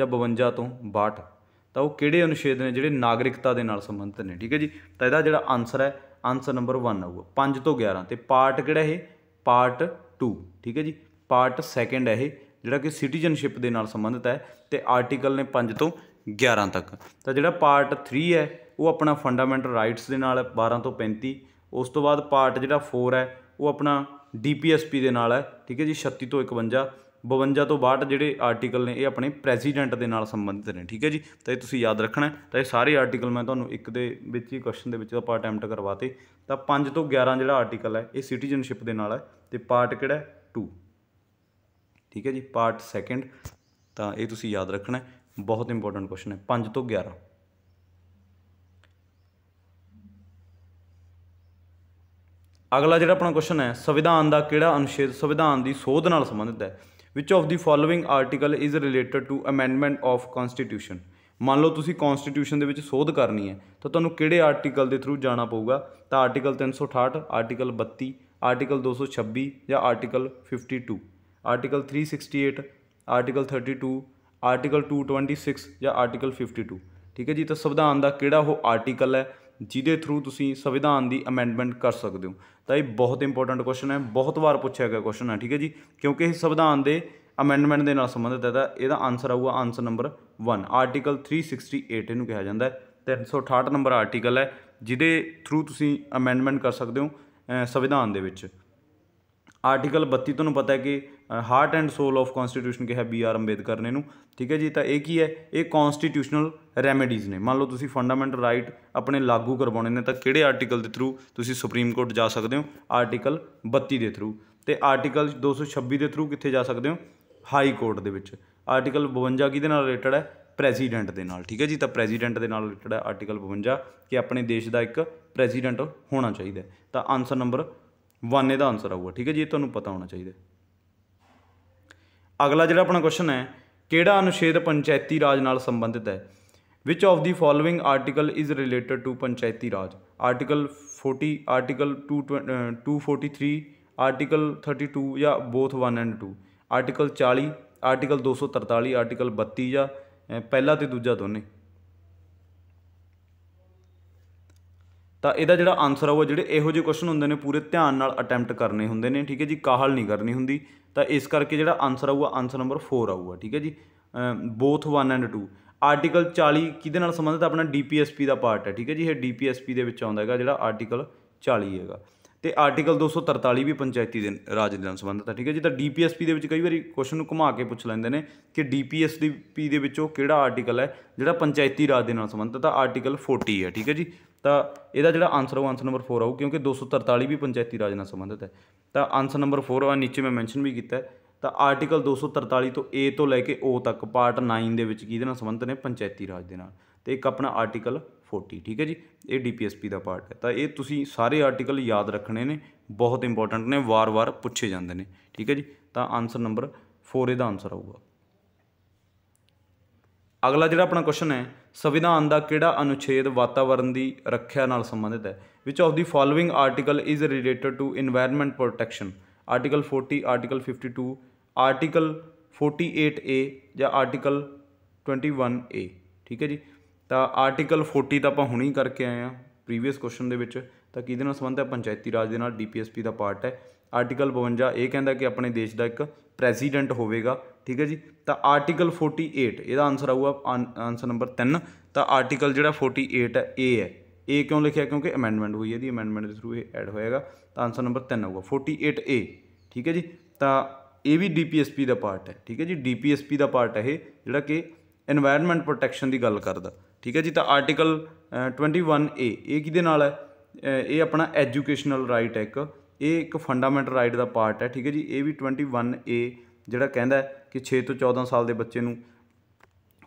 ਜਾਂ 52 ਤੋਂ 62 ਤਾਂ ਉਹ ਕਿਹੜੇ ਅਨੁਛੇਦ ਨੇ ਜਿਹੜੇ ਨਾਗਰਿਕਤਾ ਦੇ ਨਾਲ ਸੰਬੰਧਿਤ ਨੇ ਠੀਕ ਹੈ ਜੀ ਤਾਂ ਇਹਦਾ ਜਿਹੜਾ ਆਨਸਰ ਹੈ ਆਨਸਰ ਨੰਬਰ 1 ਆਊਗਾ 5 ਤੋਂ 11 ਤੇ ਪਾਰਟ ਕਿਹੜਾ ਇਹ ਪਾਰਟ 2 ਠੀਕ ਹੈ ਜੀ ਪਾਰਟ ਸੈਕੰਡ ਹੈ ਇਹ ਜਿਹੜਾ ਕਿ ਸਿਟੀਜ਼ਨਸ਼ਿਪ ਦੇ ਨਾਲ ਸੰਬੰਧਿਤ ਹੈ ਤੇ ਆਰਟੀਕਲ ਨੇ 5 ਤੋਂ 11 ਤੱਕ ਤਾਂ ਜਿਹੜਾ ਪਾਰਟ 3 ਹੈ ਉਹ ਆਪਣਾ ਫੰਡਾਮੈਂਟਲ ਰਾਈਟਸ ਦੇ ਨਾਲ 12 ਤੋਂ 35 ਉਸ ਤੋਂ ਬਾਅਦ ਪਾਰਟ ਜਿਹੜਾ 4 ਹੈ ਉਹ ਆਪਣਾ ਡੀਪੀਐਸਪੀ ਦੇ ਨਾਲ ਹੈ ਠੀਕ ਹੈ ਜੀ 36 ਤੋਂ 51 52 ਤੋਂ 62 ਜਿਹੜੇ ਆਰਟੀਕਲ ਨੇ ਇਹ ਆਪਣੇ ਪ੍ਰੈਜ਼ੀਡੈਂਟ ਦੇ ਨਾਲ ਸੰਬੰਧਿਤ ਨੇ ਠੀਕ ਹੈ ਜੀ ਤਾਂ ਇਹ ਤੁਸੀਂ ਯਾਦ ਰੱਖਣਾ ਤਾਂ ਇਹ ਸਾਰੇ ਆਰਟੀਕਲ ਮੈਂ ਤੁਹਾਨੂੰ ਇੱਕ ਦੇ ਵਿੱਚ ਹੀ ਕੁਐਸਚਨ ਦੇ ਵਿੱਚ ਦਾ ਪਾਰਟ ਅਟੈਂਪਟ ਕਰਵਾਤੇ ਤਾਂ 5 ਤੋਂ 11 ਜਿਹੜਾ ਆਰਟੀਕਲ ਹੈ ਇਹ ਸਿਟੀਜ਼ਨਸ਼ਿਪ ਦੇ ਨਾਲ ਹੈ ਤੇ ਪਾਰਟ ਕਿਹੜਾ 2 ਠੀਕ ਹੈ ਜੀ ਪਾਰਟ ਸੈਕੰਡ ਤਾਂ ਇਹ ਤੁਸੀਂ ਯਾਦ ਰੱਖਣਾ ਬਹੁਤ ਇੰਪੋਰਟੈਂਟ ਕੁਐਸਚਨ ਹੈ 5 ਤੋਂ 11 ਅਗਲਾ ਜਿਹੜਾ ਆਪਣਾ ਕੁਐਸਚਨ ਹੈ ਸੰਵਿਧਾਨ ਦਾ ਕਿਹੜਾ ਅਨੁਛੇਦ ਸੰਵਿਧਾਨ ਦੀ ਸੋਧ ਨਾਲ ਸੰਬੰਧਿਤ ਹੈ which of the following article is related to amendment of constitution ਮੰਨ ਲਓ ਤੁਸੀਂ ਕਨਸਟੀਟਿਊਸ਼ਨ ਦੇ ਵਿੱਚ ਸੋਧ ਕਰਨੀ ਹੈ ਤਾਂ ਤੁਹਾਨੂੰ ਕਿਹੜੇ ਆਰਟੀਕਲ ਦੇ ਥਰੂ ਜਾਣਾ ਪਊਗਾ ਤਾਂ ਆਰਟੀਕਲ 368 ਆਰਟੀਕਲ 32 ਆਰਟੀਕਲ 226 ਜਾਂ ਆਰਟੀਕਲ 52 ਆਰਟੀਕਲ 368 ਆਰਟੀਕਲ 32 ਆਰਟੀਕਲ 226 ਜਾਂ ਆਰਟੀਕਲ 52 ਠੀਕ ਹੈ ਜੀ ਤਾਂ ਸੰਵਿਧਾਨ ਦਾ ਕਿਹੜਾ ਉਹ ਆਰਟੀਕਲ ਹੈ ਜਿਹਦੇ ਥਰੂ ਤੁਸੀਂ ਸੰਵਿਧਾਨ ਦੀ ਅਮੈਂਡਮੈਂਟ ਕਰ ਸਕਦੇ ਹੋ ਤਾਂ ਇਹ ਬਹੁਤ ਇੰਪੋਰਟੈਂਟ ਕੁਐਸਚਨ ਹੈ ਬਹੁਤ ਵਾਰ ਪੁੱਛਿਆ ਗਿਆ ਕੁਐਸਚਨ ਹੈ ਠੀਕ ਹੈ ਜੀ ਕਿਉਂਕਿ ਇਹ ਸੰਵਿਧਾਨ ਦੇ ਅਮੈਂਡਮੈਂਟ ਦੇ ਨਾਲ ਸੰਬੰਧਿਤ ਹੈ ਤਾਂ ਇਹਦਾ ਆਨਸਰ ਆਊਗਾ ਆਨਸਰ ਨੰਬਰ 1 ਆਰਟੀਕਲ 368 ਇਹਨੂੰ ਕਿਹਾ ਜਾਂਦਾ ਹੈ 368 ਨੰਬਰ ਆਰਟੀਕਲ ਹੈ ਜਿਹਦੇ ਥਰੂ ਤੁਸੀਂ ਅਮੈਂਡਮੈਂਟ ਕਰ ਸਕਦੇ ਹੋ ਸੰਵਿਧਾਨ ਦੇ ਵਿੱਚ ਆਰਟੀਕਲ 32 ਤੁਹਾਨੂੰ ਪਤਾ ਹੈ ਕਿ heart and soul of constitution ਕਿਹਾ ਬੀ ਆਰ ਅੰਬੇਦਕਰ ਨੇ ਨੂੰ ਠੀਕ ਹੈ ਜੀ ਤਾਂ ਇਹ ਕੀ ਹੈ ਇਹ ਕਨਸਟੀਟਿਊਸ਼ਨਲ ਰੈਮੇਡੀਜ਼ ਨੇ ਮੰਨ ਲਓ ਤੁਸੀਂ ਫੰਡਾਮੈਂਟਲ ਰਾਈਟ ਆਪਣੇ ਲਾਗੂ ਕਰਵਾਉਣੇ ਨੇ ਤਾਂ ਕਿਹੜੇ ਆਰਟੀਕਲ ਦੇ ਥਰੂ ਤੁਸੀਂ ਸੁਪਰੀਮ ਕੋਰਟ ਜਾ ਸਕਦੇ ਹੋ ਆਰਟੀਕਲ 32 ਦੇ ਥਰੂ ਤੇ ਆਰਟੀਕਲ 226 ਦੇ ਥਰੂ ਕਿੱਥੇ ਜਾ ਸਕਦੇ ਹੋ ਹਾਈ ਕੋਰਟ ਦੇ ਵਿੱਚ ਆਰਟੀਕਲ 52 ਕਿਹਦੇ ਨਾਲ ਰਿਲੇਟਡ ਹੈ ਪ੍ਰੈਜ਼ੀਡੈਂਟ ਦੇ ਨਾਲ ਠੀਕ ਹੈ ਜੀ ਤਾਂ ਪ੍ਰੈਜ਼ੀਡੈਂਟ ਦੇ ਨਾਲ ਰਿਲੇਟਡ ਹੈ ਆਰਟੀਕਲ 52 ਕਿ ਆਪਣੇ ਦੇਸ਼ ਦਾ ਇੱਕ ਪ੍ਰੈਜ਼ੀਡੈਂਟ ਹੋਣਾ ਚਾਹੀਦਾ ਤਾਂ ਆਨਸਰ ਨੰਬਰ 1 ਇਹਦਾ ਆਨਸਰ ਆਊਗਾ ਠੀਕ ਹੈ ਜੀ ਇਹ ਤੁਹਾਨੂੰ ਪਤਾ ਹੋਣਾ ਚਾਹੀਦਾ ਅਗਲਾ ਜਿਹੜਾ ਆਪਣਾ ਕੁਐਸਚਨ ਹੈ ਕਿਹੜਾ ਅਨੁਛੇਦ ਪੰਚਾਇਤੀ ਰਾਜ ਨਾਲ ਸੰਬੰਧਿਤ ਹੈ which of the following article is related to panchayati raj article 40 article 243 article 32 ਜਾਂ both 1 and 2 article 40 article 243 article 32 ਜਾਂ ਪਹਿਲਾ ਤੇ ਦੂਜਾ ਦੋਨੇ ਤਾਂ ਇਹਦਾ ਜਿਹੜਾ ਆਨਸਰ ਆਊਗਾ ਜਿਹੜੇ ਇਹੋ ਜਿਹੇ ਕੁਐਸਚਨ ਹੁੰਦੇ ਨੇ ਪੂਰੇ ਧਿਆਨ ਨਾਲ ਅਟੈਂਪਟ ਕਰਨੇ ਹੁੰਦੇ ਨੇ ਠੀਕ ਹੈ ਜੀ ਕਾਹਲ ਨਹੀਂ ਕਰਨੀ ਹੁੰਦੀ ਤਾਂ ਇਸ ਕਰਕੇ ਜਿਹੜਾ ਆਨਸਰ ਆਊਗਾ ਆਨਸਰ ਨੰਬਰ 4 ਆਊਗਾ ਠੀਕ ਹੈ ਜੀ ਬੋਥ 1 ਐਂਡ 2 ਆਰਟੀਕਲ 40 ਕਿਹਦੇ ਨਾਲ ਸੰਬੰਧਿਤ ਆਪਣਾ ਡੀਪੀਐਸਪੀ ਦਾ ਪਾਰਟ ਹੈ ਠੀਕ ਹੈ ਜੀ ਇਹ ਡੀਪੀਐਸਪੀ ਦੇ ਵਿੱਚ ਆਉਂਦਾ ਹੈਗਾ ਜਿਹੜਾ ਆਰਟੀਕਲ 40 ਹੈਗਾ ਤੇ ਆਰਟੀਕਲ 243 ਵੀ ਪੰਚਾਇਤੀ ਦੇ ਰਾਜ ਦੇ ਨਾਲ ਸੰਬੰਧਿਤ ਹੈ ਠੀਕ ਹੈ ਜੀ ਤਾਂ ਡੀਪੀਐਸਪੀ ਦੇ ਵਿੱਚ ਕਈ ਵਾਰੀ ਕੁਐਸਚਨ ਨੂੰ ਘੁਮਾ ਕੇ ਪੁੱਛ ਲੈਂਦੇ ਨੇ ਕਿ ਡੀਪੀਐਸਪੀ ਦੇ ਵਿੱਚੋਂ ਕਿਹੜਾ ਆਰਟੀਕਲ ਹੈ ਜਿਹੜਾ ਪੰਚਾਇਤੀ ਰਾਜ ਦੇ ਨਾਲ ਸੰਬੰਧਿਤ ਹੈ ਤਾਂ ਆਰਟੀਕਲ 40 ਹੈ ਠੀਕ ਹੈ ਜੀ ਤਾਂ ਇਹਦਾ ਜਿਹੜਾ ਆਨਸਰ ਉਹ ਆਨਸਰ ਨੰਬਰ 4 ਆਊ ਕਿਉਂਕਿ 243 ਵੀ ਪੰਚਾਇਤੀ ਰਾਜ ਨਾਲ ਸੰਬੰਧਿਤ ਹੈ ਤਾਂ ਆਨਸਰ ਨੰਬਰ 4 ਆ ਨੀਚੇ ਮੈਂ ਮੈਂਸ਼ਨ ਵੀ ਕੀਤਾ ਤਾਂ ਆਰਟੀਕਲ 243 ਤੋਂ A ਤੋਂ ਲੈ ਕੇ O ਤੱਕ ਪਾਰਟ 9 ਦੇ ਵਿੱਚ ਕਿਹਦੇ ਨਾਲ ਸੰਬੰਧਿਤ ਨੇ ਪੰਚਾਇਤੀ ਰਾਜ ਦੇ ਨਾਲ ਤੇ ਇੱਕ ਆਪਣਾ ਆਰਟੀਕਲ 40 ਠੀਕ ਹੈ ਜੀ ਇਹ ਡੀਪੀਐਸਪੀ ਦਾ ਪਾਰਟ ਹੈ ਤਾਂ ਇਹ ਤੁਸੀਂ ਸਾਰੇ ਆਰਟੀਕਲ ਯਾਦ ਰੱਖਣੇ ਨੇ ਬਹੁਤ ਇੰਪੋਰਟੈਂਟ ਨੇ ਵਾਰ-ਵਾਰ ਪੁੱਛੇ ਜਾਂਦੇ ਨੇ ਠੀਕ ਹੈ ਜੀ ਤਾਂ ਆਨਸਰ ਨੰਬਰ 4 ਇਹਦਾ ਆਨਸਰ ਆਊਗਾ ਅਗਲਾ ਜਿਹੜਾ ਆਪਣਾ ਕੁਐਸਚਨ ਹੈ ਸੰਵਿਧਾਨ ਦਾ ਕਿਹੜਾ ਅਨੁਛੇਦ ਵਾਤਾਵਰਣ ਦੀ ਰੱਖਿਆ ਨਾਲ ਸੰਬੰਧਿਤ ਹੈ which of the following article is related to environment protection article 40 article 52 article 48A ਜਾਂ ਆਰਟੀਕਲ 21A ਠੀਕ ਹੈ ਜੀ ਤਾਂ ਆਰਟੀਕਲ 40 ਤਾਂ ਆਪਾਂ ਹੁਣੀ ਕਰਕੇ ਆਏ ਆ ਪ੍ਰੀਵੀਅਸ ਕੁਐਸਚਨ ਦੇ ਵਿੱਚ ਤਾਂ ਕਿਹਦੇ ਨਾਲ ਸੰਬੰਧ ਹੈ ਪੰਚਾਇਤੀ ਰਾਜ ਦੇ ਨਾਲ ਡੀਪੀਐਸਪੀ ਦਾ ਪਾਰਟ ਹੈ ਆਰਟੀਕਲ 52 ਇਹ ਕਹਿੰਦਾ ਕਿ ਆਪਣੇ ਦੇਸ਼ ਦਾ ਇੱਕ ਪ੍ਰੈਜ਼ੀਡੈਂਟ ਹੋਵੇਗਾ ਠੀਕ ਹੈ ਜੀ ਤਾਂ ਆਰਟੀਕਲ 48 ਇਹਦਾ ਆਨਸਰ ਆਊਗਾ ਆਨਸਰ ਨੰਬਰ 3 ਤਾਂ ਆਰਟੀਕਲ ਜਿਹੜਾ 48 ਹੈ A ਹੈ A ਕਿਉਂ ਲਿਖਿਆ ਕਿਉਂਕਿ ਅਮੈਂਡਮੈਂਟ ਹੋਈ ਹੈ ਦੀ ਅਮੈਂਡਮੈਂਟ ਦੇ ਥਰੂ ਇਹ ਐਡ ਹੋਏਗਾ ਤਾਂ ਆਨਸਰ ਨੰਬਰ 3 ਆਊਗਾ ਏ ਠੀਕ ਹੈ ਜੀ ਤਾਂ ਇਹ ਵੀ DPSP ਦਾ ਪਾਰਟ ਹੈ ਠੀਕ ਹੈ ਜੀ DPSP ਦਾ ਪਾਰਟ ਹੈ ਇਹ ਜਿਹੜਾ ਕਿ এনवायरमेंट ਪ੍ਰੋਟੈਕਸ਼ਨ ਦੀ ਗੱਲ ਕਰਦਾ ਠੀਕ ਹੈ ਜੀ ਤਾਂ ਆਰਟੀਕਲ 21A ਇਹ ਕਿਹਦੇ ਨਾਲ ਹੈ ਇਹ ਆਪਣਾ ਐਜੂਕੇਸ਼ਨਲ ਰਾਈਟ ਹੈ ਇੱਕ ਇਹ ਇੱਕ ਫੰਡਾਮੈਂਟਲ ਰਾਈਟ ਦਾ ਪਾਰਟ ਹੈ ਠੀਕ ਹੈ ਜੀ ਇਹ ਵੀ 21A ਜਿਹੜਾ ਕਹਿੰਦਾ ਕਿ 6 ਤੋਂ 14 ਸਾਲ ਦੇ ਬੱਚੇ ਨੂੰ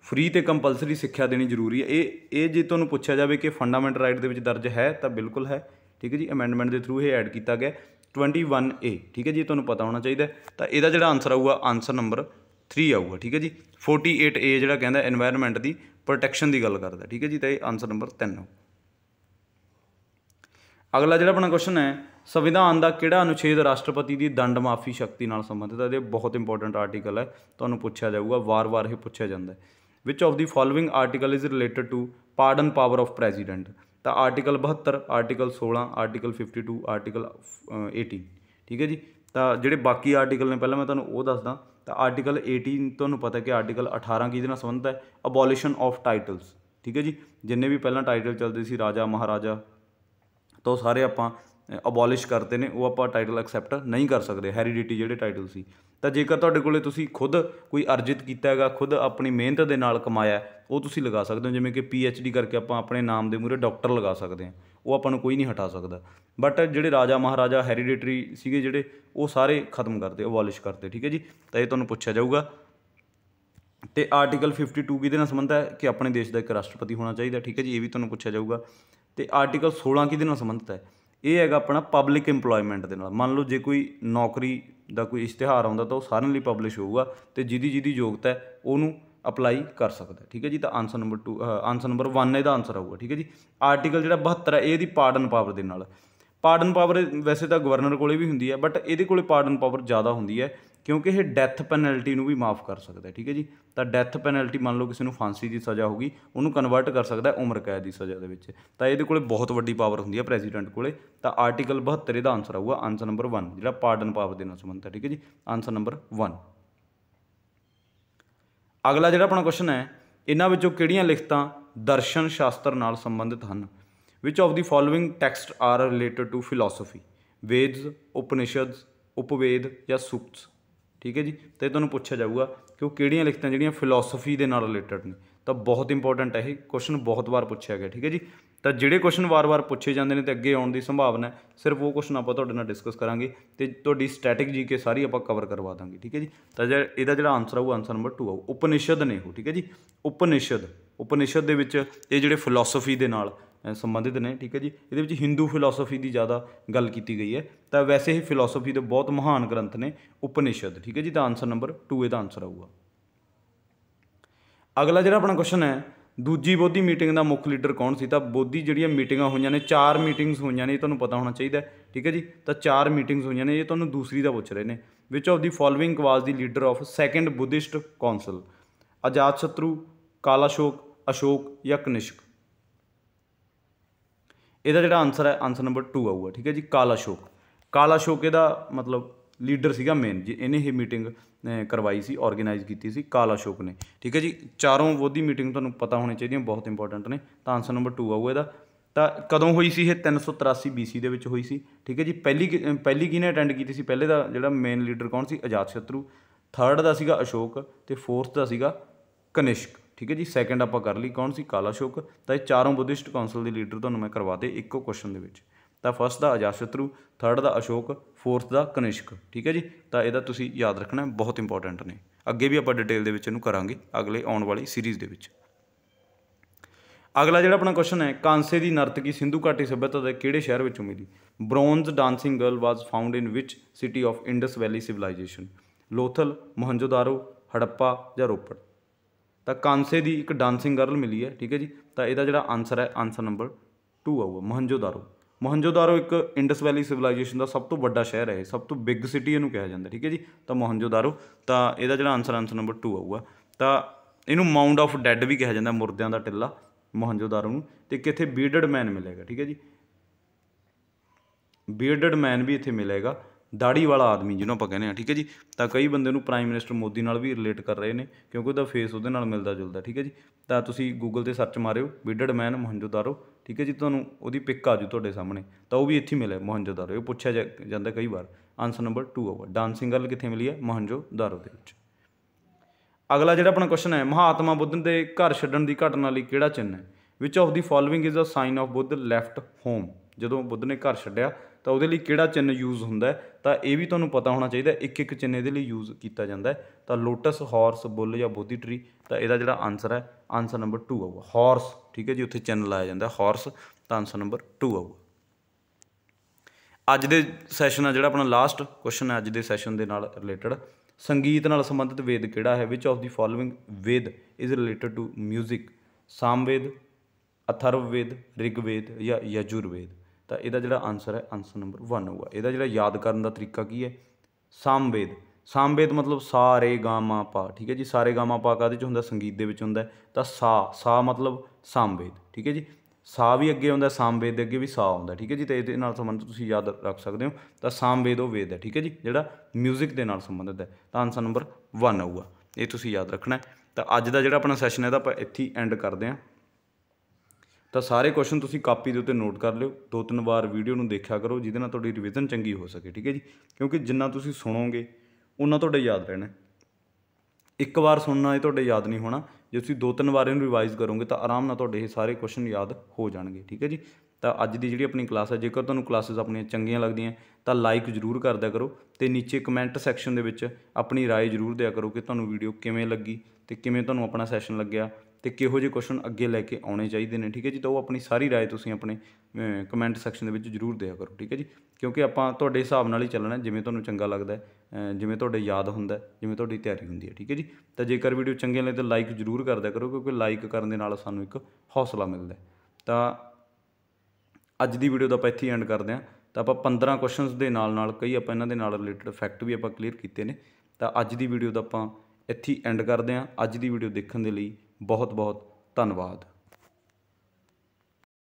ਫ੍ਰੀ ਤੇ ਕੰਪਲਸਰੀ ਸਿੱਖਿਆ ਦੇਣੀ ਜ਼ਰੂਰੀ ਹੈ ਇਹ ਇਹ ਜੇ ਤੁਹਾਨੂੰ ਪੁੱਛਿਆ ਜਾਵੇ ਕਿ ਫੰਡਾਮੈਂਟਲ ਰਾਈਟ ਦੇ ਵਿੱਚ ਦਰਜ ਹੈ ਤਾਂ ਬਿਲਕੁਲ ਹੈ ਠੀਕ ਹੈ ਜੀ ਅਮੈਂਡਮੈਂਟ ਦੇ ਥਰੂ ਇਹ ਐਡ ਕੀਤਾ ਗਿਆ 21A ਠੀਕ ਹੈ ਜੀ ਤੁਹਾਨੂੰ ਪਤਾ ਹੋਣਾ ਚਾਹੀਦਾ ਤਾਂ ਇਹਦਾ ਜਿਹੜਾ ਆਨਸਰ ਆਊਗਾ ਆਨਸਰ ਨੰਬਰ 3 ਆਊਗਾ ਠੀਕ ਹੈ ਜੀ 48A ਜਿਹੜਾ ਕਹਿੰਦਾ এনवायरमेंट ਦੀ ਪ੍ਰੋਟੈਕਸ਼ਨ ਦੀ ਗੱਲ ਕਰਦਾ ਠੀਕ ਹੈ ਜੀ ਤਾਂ ਇਹ ਆਨਸਰ ਨੰਬਰ 3 ਆਊ ਅਗਲਾ ਜਿਹੜਾ ਆਪਣਾ ਕੁਐਸਚਨ ਹੈ ਸੰਵਿਧਾਨ ਦਾ ਕਿਹੜਾ ਅਨੁਛੇਦ ਰਾਸ਼ਟਰਪਤੀ ਦੀ ਦੰਡ ਮਾਫੀ ਸ਼ਕਤੀ ਨਾਲ ਸੰਬੰਧਿਤ ਹੈ ਇਹ ਬਹੁਤ ਇੰਪੋਰਟੈਂਟ ਆਰਟੀਕਲ ਹੈ ਤੁਹਾਨੂੰ ਪੁੱਛਿਆ ਜਾਊਗਾ ਵਾਰ-ਵਾਰ ਇਹ ਪੁੱਛਿਆ ਜਾਂਦਾ ਹੈ which of the following article is related to pardon power of president ਤਾਂ ਆਰਟੀਕਲ 72 ਆਰਟੀਕਲ 16 ਆਰਟੀਕਲ 52 ਆਰਟੀਕਲ 18 ਠੀਕ ਹੈ ਜੀ ਤਾਂ ਜਿਹੜੇ ਬਾਕੀ ਆਰਟੀਕਲ ਨੇ ਪਹਿਲਾਂ ਮੈਂ ਤੁਹਾਨੂੰ ਉਹ ਦੱਸਦਾ ਤਾਂ ਆਰਟੀਕਲ 18 ਤੁਹਾਨੂੰ ਪਤਾ ਕਿ ਆਰਟੀਕਲ 18 ਕਿਹਦੇ ਨਾਲ ਸੰਬੰਧਿਤ ਹੈ ਅਬੋਲਿਸ਼ਨ ਆਫ ਟਾਈਟਲਸ ਠੀਕ ਹੈ ਜੀ ਜਿੰਨੇ ਵੀ ਪਹਿਲਾਂ ਟਾਈਟਲ ਚੱਲਦੇ ਸੀ ਰਾਜਾ ਮਹਾਰਾਜਾ ਤੋਂ ਸਾਰੇ ਆਪਾਂ ਅਬੋਲਿਸ਼ ਕਰਤੇ ਨੇ ਉਹ ਆਪਾਂ ਟਾਈਟਲ ਐਕਸੈਪਟ ਨਹੀਂ ਕਰ ਸਕਦੇ ਹੈਰੀਡਿਟੀ ਜਿਹੜੇ ਟਾਈਟਲ ਸੀ ਤਾਂ ਜੇਕਰ ਤੁਹਾਡੇ ਕੋਲੇ ਤੁਸੀਂ ਖੁਦ ਕੋਈ ਅਰਜਿਤ ਕੀਤਾ ਹੈਗਾ ਖੁਦ ਆਪਣੀ ਮਿਹਨਤ ਦੇ ਨਾਲ ਕਮਾਇਆ ਉਹ ਤੁਸੀਂ ਲਗਾ ਸਕਦੇ ਹੋ ਜਿਵੇਂ ਕਿ ਪੀ ਐਚ ਡੀ ਕਰਕੇ ਆਪਾਂ ਆਪਣੇ ਨਾਮ ਦੇ ਮੂਰੇ ਡਾਕਟਰ ਲਗਾ ਸਕਦੇ ਹਾਂ ਉਹ ਆਪਾਂ ਨੂੰ ਕੋਈ ਨਹੀਂ ਹਟਾ ਸਕਦਾ ਬਟ ਜਿਹੜੇ ਰਾਜਾ ਮਹਾਰਾਜਾ ਹੈਰੀਡਿਟਰੀ ਸੀਗੇ ਜਿਹੜੇ ਉਹ ਸਾਰੇ ਖਤਮ ਕਰਦੇ ਅਬੋਲਿਸ਼ ਕਰਦੇ ਠੀਕ ਹੈ ਜੀ ਤਾਂ ਇਹ ਤੁਹਾਨੂੰ ਪੁੱਛਿਆ ਜਾਊਗਾ ਤੇ ਆਰਟੀਕਲ 52 ਕਿਹਦੇ ਨਾਲ ਸੰਬੰਧ ਹੈ ਕਿ ਆਪਣੇ ਦੇਸ਼ ਦਾ ਇੱਕ ਰਾਸ਼ਟਰਪਤੀ ਹੋਣਾ ਚਾਹੀਦਾ ਠੀਕ ਹੈ ਜੀ ਇਹ ਵੀ ਤੁਹਾਨੂੰ ਪੁੱਛਿਆ ਜਾਊਗਾ ਤੇ ਆਰਟੀਕਲ 16 ਕਿਹਦੇ ਨਾਲ ਸੰਬੰਧਿਤ ਹੈ ਇਹ ਹੈਗਾ ਆਪਣਾ ਪਬਲਿਕ এমਪਲੋਇਮੈਂਟ ਦੇ ਨਾਲ ਮੰਨ ਲਓ ਜੇ ਕੋਈ ਨੌਕਰੀ ਦਾ ਕੋਈ ਇਸ਼ਤਿਹਾਰ ਆਉਂਦਾ ਤਾਂ ਉਹ ਸਾਰਿਆਂ ਲਈ ਪਬਲਿਸ਼ ਹੋਊਗਾ ਤੇ ਜਿਹਦੀ ਜਿਹਦੀ ਯੋਗਤਾ ਹੈ ਉਹਨੂੰ ਅਪਲਾਈ ਕਰ ਸਕਦਾ ਠੀਕ ਹੈ ਜੀ ਤਾਂ ਆਨਸਰ ਨੰਬਰ 2 ਆਨਸਰ ਨੰਬਰ 1 ਇਹਦਾ ਆਨਸਰ ਆਊਗਾ ਠੀਕ ਹੈ ਜੀ ਆਰਟੀਕਲ ਜਿਹੜਾ 72 ਹੈ ਇਹ ਦੀ ਪਾਰਡਨ ਪਾਵਰ ਦੇ ਨਾਲ ਪਾਰਡਨ ਪਾਵਰ ਵੈਸੇ ਤਾਂ ਗਵਰਨਰ ਕੋਲੇ ਵੀ ਹੁੰਦੀ ਹੈ ਬਟ ਇਹਦੇ ਕੋਲੇ ਪਾਰਡਨ ਪਾਵਰ ਜ਼ਿਆਦਾ ਹੁੰਦੀ ਹੈ ਕਿਉਂਕਿ ਇਹ ਡੈਥ ਪੈਨਲਟੀ ਨੂੰ ਵੀ ਮਾਫ ਕਰ ਸਕਦਾ ਠੀਕ ਹੈ ਜੀ ਤਾਂ ਡੈਥ ਪੈਨਲਟੀ ਮੰਨ ਲਓ ਕਿਸੇ ਨੂੰ ਫਾਂਸੀ ਦੀ ਸਜ਼ਾ ਹੋਗੀ ਉਹਨੂੰ ਕਨਵਰਟ ਕਰ ਸਕਦਾ ਹੈ ਉਮਰ ਕੈਦ ਦੀ ਸਜ਼ਾ ਦੇ ਵਿੱਚ ਤਾਂ ਇਹਦੇ ਕੋਲੇ ਬਹੁਤ ਵੱਡੀ ਪਾਵਰ ਹੁੰਦੀ ਹੈ ਪ੍ਰੈਜ਼ੀਡੈਂਟ ਕੋਲੇ ਤਾਂ ਆਰਟੀਕਲ 72 ਇਹਦਾ ਆਨਸਰ ਆਊਗਾ ਆਨਸਰ ਨੰਬਰ 1 ਜਿਹੜਾ ਪਾਰਡਨ ਪਾਵਰ ਦੇ ਨਾਲ ਸੰਬੰਧਤ ਹੈ ਠੀਕ ਹੈ ਜੀ ਆਨਸਰ ਨੰਬਰ 1 ਅਗਲਾ ਜਿਹੜਾ ਆਪਣਾ ਕੁਐਸਚਨ ਹੈ ਇਹਨਾਂ ਵਿੱਚੋਂ ਕਿਹੜੀਆਂ ਲਿਖਤਾਂ ਦਰਸ਼ਨ ਸ਼ਾਸਤਰ ਨਾਲ ਸੰਬੰਧਿਤ ਹਨ which of the following text are related to philosophy Vedas Upanishads Upaveda ਜਾਂ ਸੂਕਤਸ ਠੀਕ ਹੈ ਜੀ ਤੇ ਤੁਹਾਨੂੰ ਪੁੱਛਿਆ ਜਾਊਗਾ ਕਿ ਉਹ ਕਿਹੜੀਆਂ ਲਿਖਤਾਂ ਜਿਹੜੀਆਂ ਫਿਲਾਸਫੀ ਦੇ ਨਾਲ ਰਿਲੇਟਡ ਨੇ ਤਾਂ ਬਹੁਤ ਇੰਪੋਰਟੈਂਟ ਹੈ ਇਹ ਕੁਐਸਚਨ ਬਹੁਤ ਵਾਰ ਪੁੱਛਿਆ ਗਿਆ ਠੀਕ ਹੈ ਜੀ ਤਾਂ ਜਿਹੜੇ ਕੁਐਸਚਨ ਵਾਰ-ਵਾਰ ਪੁੱਛੇ ਜਾਂਦੇ ਨੇ ਤੇ ਅੱਗੇ ਆਉਣ ਦੀ ਸੰਭਾਵਨਾ ਹੈ ਸਿਰਫ ਉਹ ਕੁਐਸਚਨ ਆਪਾਂ ਤੁਹਾਡੇ ਨਾਲ ਡਿਸਕਸ ਕਰਾਂਗੇ ਤੇ ਤੁਹਾਡੀ ਸਟੈਟਿਕ ਜੀਕੇ ਸਾਰੀ ਆਪਾਂ ਕਵਰ ਕਰਵਾ ਦਾਂਗੇ ਠੀਕ ਹੈ ਜੀ ਤਾਂ ਜੇ ਇਹਦਾ ਜਿਹੜਾ ਆਨਸਰ ਆਊ ਆਨਸਰ ਨੰਬਰ 2 ਆਊ ਉਪਨਿਸ਼ਦ ਨੇ ਉਹ ਠੀਕ ਹੈ ਜੀ ਉਪਨਿਸ਼ਦ ਉਪਨਿਸ਼ਦ ਦੇ ਵਿੱਚ ਇਹ ਜਿਹੜੇ ਫਿਲਾਸਫੀ ਦੇ ਨਾਲ ਸੰਬੰਧਿਤ ਨੇ ਠੀਕ ਹੈ ਜੀ ਇਹਦੇ ਵਿੱਚ ਹਿੰਦੂ ਫਿਲਾਸਫੀ ਦੀ ਜ਼ਿਆਦਾ ਗੱਲ ਕੀਤੀ ਗਈ ਹੈ ਤਾਂ ਵੈਸੇ ਹੀ ਫਿਲਾਸਫੀ ਦੇ ਬਹੁਤ ਮਹਾਨ ਗ੍ਰੰਥ ਨੇ ਉਪਨਿਸ਼ਦ ਠੀਕ ਹੈ ਜੀ ਤਾਂ ਆਨਸਰ ਨੰਬਰ 2 ਇਹਦਾ ਆਨਸਰ ਆਊਗਾ ਅਗਲਾ ਜਿਹੜਾ ਆਪਣਾ ਕੁਐਸਚਨ ਹੈ ਦੂਜੀ ਬੋਧੀ ਮੀਟਿੰਗ ਦਾ ਮੁੱਖ ਲੀਡਰ ਕੌਣ ਸੀ ਤਾਂ ਬੋਧੀ ਜਿਹੜੀਆਂ ਮੀਟਿੰਗਾਂ ਹੋਈਆਂ ਨੇ ਚਾਰ ਮੀਟਿੰਗਸ ਹੋਈਆਂ ਨੇ ਇਹ ਤੁਹਾਨੂੰ ਪਤਾ ਹੋਣਾ ਚਾਹੀਦਾ ਠੀਕ ਹੈ ਜੀ ਤਾਂ ਚਾਰ ਮੀਟਿੰਗਸ ਹੋਈਆਂ ਨੇ ਇਹ ਤੁਹਾਨੂੰ ਦੂਸਰੀ ਦਾ ਪੁੱਛ ਰਹੇ ਨੇ which of the following was the leader of second Buddhist council Ajatashatru Kalashoka Ashoka ਜਾਂ ਕਨਿਸ਼ਕ ਇਹਦਾ ਜਿਹੜਾ ਆਨਸਰ ਹੈ ਆਨਸਰ ਨੰਬਰ 2 ਆਊਗਾ ਠੀਕ ਹੈ ਜੀ ਕਾਲਾ ਸ਼ੋਕ ਕਾਲਾ ਸ਼ੋਕ ਇਹਦਾ ਮਤਲਬ ਲੀਡਰ ਸੀਗਾ ਮੇਨ ਇਹਨੇ ਇਹ ਮੀਟਿੰਗ ਕਰਵਾਈ ਸੀ ਆਰਗੇਨਾਈਜ਼ ਕੀਤੀ ਸੀ ਕਾਲਾ ਸ਼ੋਕ ਨੇ ਠੀਕ ਹੈ ਜੀ ਚਾਰੋਂ ਵੋਧੀ ਮੀਟਿੰਗ ਤੁਹਾਨੂੰ ਪਤਾ ਹੋਣੀ ਚਾਹੀਦੀ ਹੈ ਬਹੁਤ ਇੰਪੋਰਟੈਂਟ ਨੇ ਤਾਂ ਆਨਸਰ ਨੰਬਰ 2 ਆਊਗਾ ਇਹਦਾ ਤਾਂ ਕਦੋਂ ਹੋਈ ਸੀ ਇਹ 383 BC ਦੇ ਵਿੱਚ ਹੋਈ ਸੀ ਠੀਕ ਹੈ ਜੀ ਪਹਿਲੀ ਪਹਿਲੀ ਕਿਹਨੇ ਅਟੈਂਡ ਕੀਤੀ ਸੀ ਪਹਿਲੇ ਦਾ ਜਿਹੜਾ ਮੇਨ ਲੀਡਰ ਕੌਣ ਸੀ ਆਜ਼ਾਦ ਸ਼ਤਰੂ ਥਰਡ ਦਾ ਸੀਗਾ ਅਸ਼ੋਕ ਤੇ ਫੋਰਥ ਦਾ ਸੀਗਾ ਕਨਿਸ਼ਕ ਠੀਕ ਹੈ ਜੀ ਸੈਕੰਡ ਆਪਾਂ ਕਰ ਲਈ ਕੌਣ ਸੀ ਕਾਲਾਸ਼ੋਕ ਤਾਂ ਇਹ ਚਾਰੋਂ ਬੁੱਧਿਸਟ ਕੌਂਸਲ ਦੇ ਲੀਡਰ ਤੁਹਾਨੂੰ ਮੈਂ ਕਰਵਾਤੇ ਇੱਕੋ ਕੁਐਸਚਨ ਦੇ ਵਿੱਚ ਤਾਂ ਫਸਟ ਦਾ ਅਜਾਸ਼ਤਰੂ ਥਰਡ ਦਾ ਅਸ਼ੋਕ ਫੋਰਥ ਦਾ ਕਨਿਸ਼ਕ ਠੀਕ ਹੈ ਜੀ ਤਾਂ ਇਹਦਾ ਤੁਸੀਂ ਯਾਦ ਰੱਖਣਾ ਬਹੁਤ ਇੰਪੋਰਟੈਂਟ ਨੇ ਅੱਗੇ ਵੀ ਆਪਾਂ ਡਿਟੇਲ ਦੇ ਵਿੱਚ ਇਹਨੂੰ ਕਰਾਂਗੇ ਅਗਲੇ ਆਉਣ ਵਾਲੀ ਸੀਰੀਜ਼ ਦੇ ਵਿੱਚ ਅਗਲਾ ਜਿਹੜਾ ਆਪਣਾ ਕੁਐਸਚਨ ਹੈ ਕਾਂਸੇ ਦੀ ਨਰਤਕੀ ਸਿੰਧੂ ਘਾਟੀ ਸਭਿਅਤਾ ਦੇ ਕਿਹੜੇ ਸ਼ਹਿਰ ਵਿੱਚੋਂ ਮਿਲੀ bronze dancing girl was found in which city of Indus valley civilisation Lothal Mohenjo-daro Harappa ਜਾਂ ਰੋਪੜ ਤਾਂ ਕਾਂਸੇ ਦੀ ਇੱਕ ਡਾਂਸਿੰਗ ਗਰਲ ਮਿਲੀ ਹੈ ਠੀਕ ਹੈ ਜੀ ਤਾਂ ਇਹਦਾ ਜਿਹੜਾ ਆਨਸਰ ਹੈ ਆਨਸਰ ਨੰਬਰ 2 ਆਊਗਾ ਮੋਹਨਜੋਦਾਰੋ ਮੋਹਨਜੋਦਾਰੋ ਇੱਕ ਇੰਡਸ ਵੈਲੀ ਸਿਵਲਾਈਜੇਸ਼ਨ ਦਾ ਸਭ ਤੋਂ ਵੱਡਾ ਸ਼ਹਿਰ ਹੈ ਸਭ ਤੋਂ ਬਿਗ ਸਿਟੀ ਇਹਨੂੰ ਕਿਹਾ ਜਾਂਦਾ ਠੀਕ ਹੈ ਜੀ ਤਾਂ ਮੋਹਨਜੋਦਾਰੋ ਤਾਂ ਇਹਦਾ ਜਿਹੜਾ ਆਨਸਰ ਆਨਸਰ ਨੰਬਰ 2 ਆਊਗਾ ਤਾਂ ਇਹਨੂੰ ਮਾਉਂਡ ਆਫ ਡੈੱਡ ਵੀ ਕਿਹਾ ਜਾਂਦਾ ਮੁਰਦਿਆਂ ਦਾ ਟਿੱਲਾ ਮੋਹਨਜੋਦਾਰੋ ਨੂੰ ਤੇ ਕਿੱਥੇ ਬੀਅਰਡਡ ਮੈਨ ਮਿਲੇਗਾ ਠੀਕ ਹੈ ਜੀ ਬੀਅਰਡਡ ਮੈਨ ਵੀ ਇੱਥੇ ਮਿਲੇਗਾ ਦਾੜੀ ਵਾਲਾ ਆਦਮੀ ਜਿਹਨੂੰ ਆਪਾਂ ਕਹਿੰਦੇ ਆ ਠੀਕ ਹੈ ਜੀ ਤਾਂ ਕਈ ਬੰਦੇ ਨੂੰ ਪ੍ਰਾਈਮ ਮਿਨਿਸਟਰ ਮੋਦੀ ਨਾਲ ਵੀ ਰਿਲੇਟ ਕਰ ਰਹੇ ਨੇ ਕਿਉਂਕਿ ਉਹਦਾ ਫੇਸ ਉਹਦੇ ਨਾਲ ਮਿਲਦਾ ਜੁਲਦਾ ਠੀਕ ਹੈ ਜੀ ਤਾਂ ਤੁਸੀਂ ਗੂਗਲ ਤੇ ਸਰਚ ਮਾਰਿਓ ਬਿਡਡ ਮੈਨ ਮੋਹਨਜੋਦਾਰੋ ਠੀਕ ਹੈ ਜੀ ਤੁਹਾਨੂੰ ਉਹਦੀ ਪਿਕ ਆ ਜੂ ਤੁਹਾਡੇ ਸਾਹਮਣੇ ਤਾਂ ਉਹ ਵੀ ਇੱਥੇ ਮਿਲਿਆ ਮੋਹਨਜੋਦਾਰੋ ਇਹ ਪੁੱਛਿਆ ਜਾਂਦਾ ਕਈ ਵਾਰ ਆਨਸਰ ਨੰਬਰ 2 ਆਵਾ ਡਾਂਸਿੰਗ ਗਰਲ ਕਿੱਥੇ ਮਿਲੀ ਹੈ ਮੋਹਨਜੋਦਾਰੋ ਦੇ ਵਿੱਚ ਅਗਲਾ ਜਿਹੜਾ ਆਪਣਾ ਕੁਐਸਚਨ ਹੈ ਮਹਾਤਮਾ ਬੁੱਧ ਦੇ ਘਰ ਛੱਡਣ ਦੀ ਘਟਨਾ ਲਈ ਕਿਹੜਾ ਚਿੰਨ੍ਹ ਹੈ which of the following is a sign of Buddha left home ਜਦੋਂ ਬੁੱਧ ਨੇ ਘਰ ਛੱਡਿਆ ਤਾਂ ਉਹਦੇ ਲਈ ਕਿਹੜਾ ਚਿੰਨ ਯੂਜ਼ ਹੁੰਦਾ ਤਾਂ ਇਹ ਵੀ ਤੁਹਾਨੂੰ ਪਤਾ ਹੋਣਾ ਚਾਹੀਦਾ ਇੱਕ ਇੱਕ ਚਿੰਨ ਇਹਦੇ ਲਈ ਯੂਜ਼ ਕੀਤਾ ਜਾਂਦਾ ਤਾਂ ਲੋਟਸ ਹਾਰਸ ਬੁੱਲ ਜਾਂ ਬੋਧੀ ਟਰੀ ਤਾਂ ਇਹਦਾ ਜਿਹੜਾ ਆਨਸਰ ਹੈ ਆਨਸਰ ਨੰਬਰ 2 ਆਊਗਾ ਹਾਰਸ ਠੀਕ ਹੈ ਜੀ ਉੱਥੇ ਚਿੰਨ ਲਾਇਆ ਜਾਂਦਾ ਹਾਰਸ ਤਾਂ ਆਨਸਰ ਨੰਬਰ 2 ਆਊਗਾ ਅੱਜ ਦੇ ਸੈਸ਼ਨ ਆ ਜਿਹੜਾ ਆਪਣਾ ਲਾਸਟ ਕੁਐਸਚਨ ਹੈ ਅੱਜ ਦੇ ਸੈਸ਼ਨ ਦੇ ਨਾਲ ਰਿਲੇਟਡ ਸੰਗੀਤ ਨਾਲ ਸੰਬੰਧਿਤ ਵੇਦ ਕਿਹੜਾ ਹੈ which of the following Veda is related to 뮤직 Samaveda Atharva Veda Rigveda ਜਾਂ ਯਜੁਰਵੇਦ ਤਾਂ ਇਹਦਾ ਜਿਹੜਾ ਆਨਸਰ ਹੈ ਆਨਸਰ ਨੰਬਰ 1 ਹੋਊਗਾ ਇਹਦਾ ਜਿਹੜਾ ਯਾਦ ਕਰਨ ਦਾ ਤਰੀਕਾ ਕੀ ਹੈ ਸਾਮਵੇਦ ਸਾਮਵੇਦ ਮਤਲਬ ਸਾਰੇ ਗਾਮਾ ਪਾ ਠੀਕ ਹੈ ਜੀ ਸਾਰੇ ਗਾਮਾ ਪਾ ਕਾਦੇ ਚ ਹੁੰਦਾ ਸੰਗੀਤ ਦੇ ਵਿੱਚ ਹੁੰਦਾ ਤਾਂ ਸਾ ਸਾ ਮਤਲਬ ਸਾਮਵੇਦ ਠੀਕ ਹੈ ਜੀ ਸਾ ਵੀ ਅੱਗੇ ਹੁੰਦਾ ਸਾਮਵੇਦ ਦੇ ਅੱਗੇ ਵੀ ਸਾ ਹੁੰਦਾ ਠੀਕ ਹੈ ਜੀ ਤੇ ਇਹਦੇ ਨਾਲ ਸੰਬੰਧ ਤੁਸੀਂ ਯਾਦ ਰੱਖ ਸਕਦੇ ਹੋ ਤਾਂ ਸਾਮਵੇਦ ਉਹ ਵੇਦ ਹੈ ਠੀਕ ਹੈ ਜੀ ਜਿਹੜਾ 뮤직 ਦੇ ਨਾਲ ਸੰਬੰਧਿਤ ਹੈ ਤਾਂ ਆਨਸਰ ਨੰਬਰ 1 ਆਊਗਾ ਇਹ ਤੁਸੀਂ ਯਾਦ ਰੱਖਣਾ ਤਾਂ ਅੱਜ ਦਾ ਜਿਹੜਾ ਆਪਣਾ ਸੈਸ਼ਨ ਹੈ ਤਾਂ ਆਪਾਂ ਇੱਥੇ ਐਂਡ ਕਰਦੇ ਹਾਂ ਤਾਂ ਸਾਰੇ ਕੁਐਸਚਨ ਤੁਸੀਂ ਕਾਪੀ ਦੇ ਉੱਤੇ ਨੋਟ ਕਰ ਲਿਓ ਦੋ ਤਿੰਨ ਵਾਰ ਵੀਡੀਓ ਨੂੰ ਦੇਖਿਆ ਕਰੋ ਜਿਹਦੇ ਨਾਲ ਤੁਹਾਡੀ ਰਿਵੀਜ਼ਨ ਚੰਗੀ ਹੋ ਸਕੇ ਠੀਕ ਹੈ ਜੀ ਕਿਉਂਕਿ ਜਿੰਨਾ ਤੁਸੀਂ ਸੁਣੋਗੇ ਉਹਨਾਂ ਤੁਹਾਡੇ ਯਾਦ ਰਹਿਣਾ ਇੱਕ ਵਾਰ ਸੁਣਨਾ ਇਹ ਤੁਹਾਡੇ ਯਾਦ ਨਹੀਂ ਹੋਣਾ ਜੇ ਤੁਸੀਂ ਦੋ ਤਿੰਨ ਵਾਰ ਇਹਨੂੰ ਰਿਵਾਈਜ਼ ਕਰੋਗੇ ਤਾਂ ਆਰਾਮ ਨਾਲ ਤੁਹਾਡੇ ਇਹ ਸਾਰੇ ਕੁਐਸਚਨ ਯਾਦ ਹੋ ਜਾਣਗੇ ਠੀਕ ਹੈ ਜੀ ਤਾਂ ਅੱਜ ਦੀ ਜਿਹੜੀ ਆਪਣੀ ਕਲਾਸ ਹੈ ਜੇਕਰ ਤੁਹਾਨੂੰ ਕਲਾਸਿਸ ਆਪਣੀਆਂ ਚੰਗੀਆਂ ਲੱਗਦੀਆਂ ਤਾਂ ਲਾਈਕ ਜ਼ਰੂਰ ਕਰਦਿਆ ਕਰੋ ਤੇ ਨੀਚੇ ਕਮੈਂਟ ਸੈਕਸ਼ਨ ਦੇ ਵਿੱਚ ਆਪਣੀ رائے ਜ਼ਰੂਰ ਦਿਆ ਕਰੋ ਕਿ ਤੁਹਾਨੂੰ ਵੀਡੀਓ ਕਿਵੇਂ ਲੱਗੀ ਤੇ ਕਿਵੇਂ ਤੁਹਾਨੂੰ ਆਪਣਾ ਸੈਸ਼ਨ ਲੱਗਿਆ ਤੇ ਕਿਹੋ ਜਿਹੇ ਕੁਐਸਚਨ ਅੱਗੇ ਲੈ ਕੇ ਆਉਣੇ ਚਾਹੀਦੇ ਨੇ ਠੀਕ ਹੈ ਜੀ ਤਾਂ ਉਹ ਆਪਣੀ ਸਾਰੀ رائے ਤੁਸੀਂ ਆਪਣੇ ਕਮੈਂਟ ਸੈਕਸ਼ਨ ਦੇ ਵਿੱਚ ਜਰੂਰ ਦਿਆ ਕਰੋ ਠੀਕ ਹੈ ਜੀ ਕਿਉਂਕਿ ਆਪਾਂ ਤੁਹਾਡੇ ਹਿਸਾਬ ਨਾਲ ਹੀ ਚੱਲਣਾ ਜਿਵੇਂ ਤੁਹਾਨੂੰ ਚੰਗਾ ਲੱਗਦਾ ਜਿਵੇਂ ਤੁਹਾਡੇ ਯਾਦ ਹੁੰਦਾ ਜਿਵੇਂ ਤੁਹਾਡੀ ਤਿਆਰੀ ਹੁੰਦੀ ਹੈ ਠੀਕ ਹੈ ਜੀ ਤਾਂ ਜੇਕਰ ਵੀਡੀਓ ਚੰਗੇ ਲੱਗੇ ਤਾਂ ਲਾਈਕ ਜਰੂਰ ਕਰਦਿਆ ਕਰੋ ਕਿਉਂਕਿ ਲਾਈਕ ਕਰਨ ਦੇ ਨਾਲ ਸਾਨੂੰ ਇੱਕ ਹੌਸਲਾ ਮਿਲਦਾ ਤਾਂ ਅੱਜ ਦੀ ਵੀਡੀਓ ਦਾ ਆਪਾਂ ਇੱਥੇ ਐਂਡ ਕਰਦੇ ਹਾਂ ਤਾਂ ਆਪਾਂ 15 ਕੁਐਸਚਨਸ ਦੇ ਨਾਲ ਨਾਲ ਕਈ ਆਪਾਂ ਇਹਨਾਂ ਦੇ ਨਾਲ ਰਿਲੇਟਡ ਫੈਕਟ ਵੀ ਆਪਾਂ ਕਲੀਅਰ ਕੀਤੇ ਨੇ ਤਾਂ ਅੱਜ ਦੀ ਵੀਡੀਓ ਦਾ ਆਪਾਂ ਇੱਥੇ ਐਂਡ ਕਰਦੇ ਹਾਂ ਅੱਜ ਦੀ ਵੀਡੀਓ ਦੇਖਣ ਦੇ ਲਈ ਬਹੁਤ ਬਹੁਤ ਧੰਨਵਾਦ